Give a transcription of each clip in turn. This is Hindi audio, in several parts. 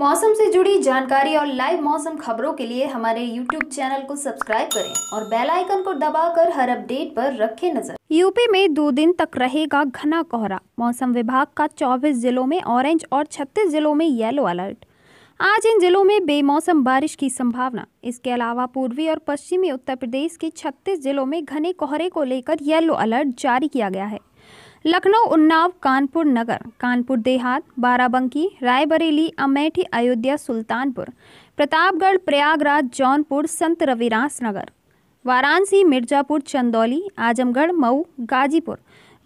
मौसम से जुड़ी जानकारी और लाइव मौसम खबरों के लिए हमारे यूट्यूब चैनल को सब्सक्राइब करें और बेल आइकन को दबाकर हर अपडेट पर रखें नजर यूपी में दो दिन तक रहेगा घना कोहरा मौसम विभाग का 24 जिलों में ऑरेंज और 36 जिलों में येलो अलर्ट आज इन जिलों में बेमौसम बारिश की संभावना इसके अलावा पूर्वी और पश्चिमी उत्तर प्रदेश के छत्तीस जिलों में घने कोहरे को लेकर येलो अलर्ट जारी किया गया है लखनऊ उन्नाव कानपुर नगर कानपुर देहात बाराबंकी रायबरेली अमेठी अयोध्या सुल्तानपुर प्रतापगढ़ प्रयागराज जौनपुर संत रविरास नगर वाराणसी मिर्जापुर चंदौली आजमगढ़ मऊ गाजीपुर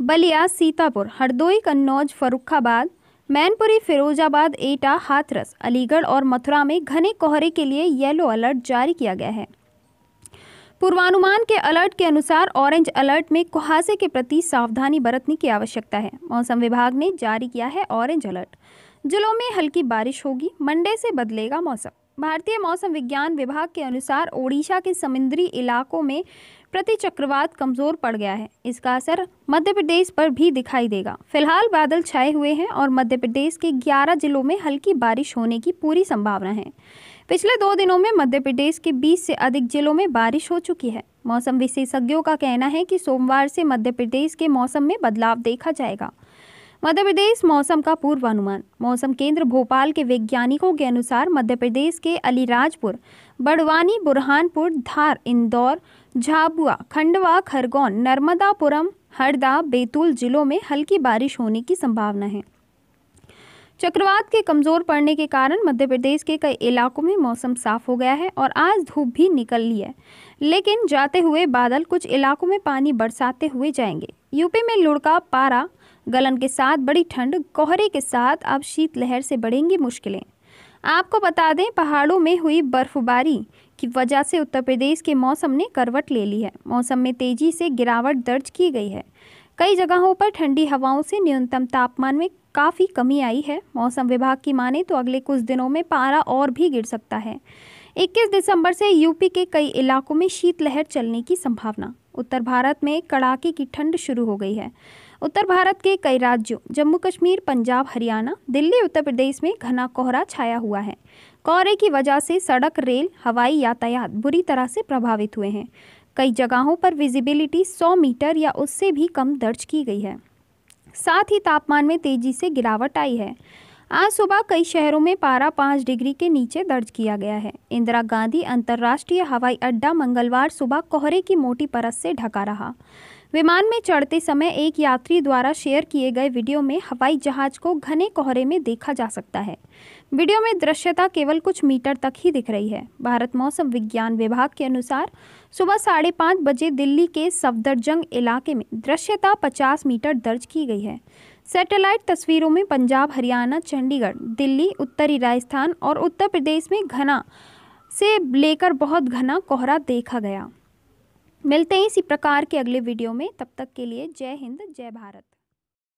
बलिया सीतापुर हरदोई कन्नौज फरुखाबाद मैनपुरी फिरोजाबाद एटा हाथरस अलीगढ़ और मथुरा में घने कोहरे के लिए येलो अलर्ट जारी किया गया है पूर्वानुमान के अलर्ट के अनुसार ऑरेंज अलर्ट में कुहासे के प्रति सावधानी बरतने की आवश्यकता है मौसम विभाग ने जारी किया है ऑरेंज अलर्ट जिलों में हल्की बारिश होगी मंडे से बदलेगा मौसम भारतीय मौसम विज्ञान विभाग के अनुसार ओडिशा के समुद्री इलाकों में प्रति चक्रवात कमजोर पड़ गया है इसका असर मध्य प्रदेश पर भी दिखाई देगा फिलहाल बादल छाए हुए हैं और मध्य प्रदेश के 11 जिलों में हल्की बारिश होने की पूरी संभावना है पिछले दो दिनों में मध्य प्रदेश के 20 से अधिक जिलों में बारिश हो चुकी है मौसम विशेषज्ञों का कहना है कि सोमवार से मध्य प्रदेश के मौसम में बदलाव देखा जाएगा मध्य प्रदेश मौसम का पूर्वानुमान मौसम केंद्र भोपाल के वैज्ञानिकों के अनुसार मध्य प्रदेश के अलीराजपुर बड़वानी बुरहानपुर धार इंदौर झाबुआ खंडवा खरगोन नर्मदापुरम हरदा बैतूल जिलों में हल्की बारिश होने की संभावना है चक्रवात के कमज़ोर पड़ने के कारण मध्य प्रदेश के कई इलाकों में मौसम साफ हो गया है और आज धूप भी निकल ली है लेकिन जाते हुए बादल कुछ इलाकों में पानी बरसाते हुए जाएंगे यूपी में लुड़का पारा गलन के साथ बड़ी ठंड कोहरे के साथ अब शीतलहर से बढ़ेंगी मुश्किलें आपको बता दें पहाड़ों में हुई बर्फबारी की वजह से उत्तर प्रदेश के मौसम ने करवट ले ली है मौसम में तेज़ी से गिरावट दर्ज की गई है कई जगहों पर ठंडी हवाओं से न्यूनतम तापमान में काफ़ी कमी आई है मौसम विभाग की माने तो अगले कुछ दिनों में पारा और भी गिर सकता है 21 दिसंबर से यूपी के कई इलाकों में शीतलहर चलने की संभावना उत्तर भारत में कड़ाके की ठंड शुरू हो गई है उत्तर भारत के कई राज्यों जम्मू कश्मीर पंजाब हरियाणा दिल्ली उत्तर प्रदेश में घना कोहरा छाया हुआ है कोहरे की वजह से सड़क रेल हवाई यातायात बुरी तरह से प्रभावित हुए हैं कई जगहों पर विजिबिलिटी 100 मीटर या उससे भी कम दर्ज की गई है साथ ही तापमान में तेज़ी से गिरावट आई है आज सुबह कई शहरों में पारा पाँच डिग्री के नीचे दर्ज किया गया है इंदिरा गांधी अंतर्राष्ट्रीय हवाई अड्डा मंगलवार सुबह कोहरे की मोटी परत से ढका रहा विमान में चढ़ते समय एक यात्री द्वारा शेयर किए गए वीडियो में हवाई जहाज को घने कोहरे में देखा जा सकता है वीडियो में दृश्यता केवल कुछ मीटर तक ही दिख रही है भारत मौसम विज्ञान विभाग के अनुसार सुबह साढ़े पाँच बजे दिल्ली के सफदरजंग इलाके में दृश्यता 50 मीटर दर्ज की गई है सैटेलाइट तस्वीरों में पंजाब हरियाणा चंडीगढ़ दिल्ली उत्तरी राजस्थान और उत्तर प्रदेश में घना से लेकर बहुत घना कोहरा देखा गया मिलते हैं इसी प्रकार के अगले वीडियो में तब तक के लिए जय हिंद जय भारत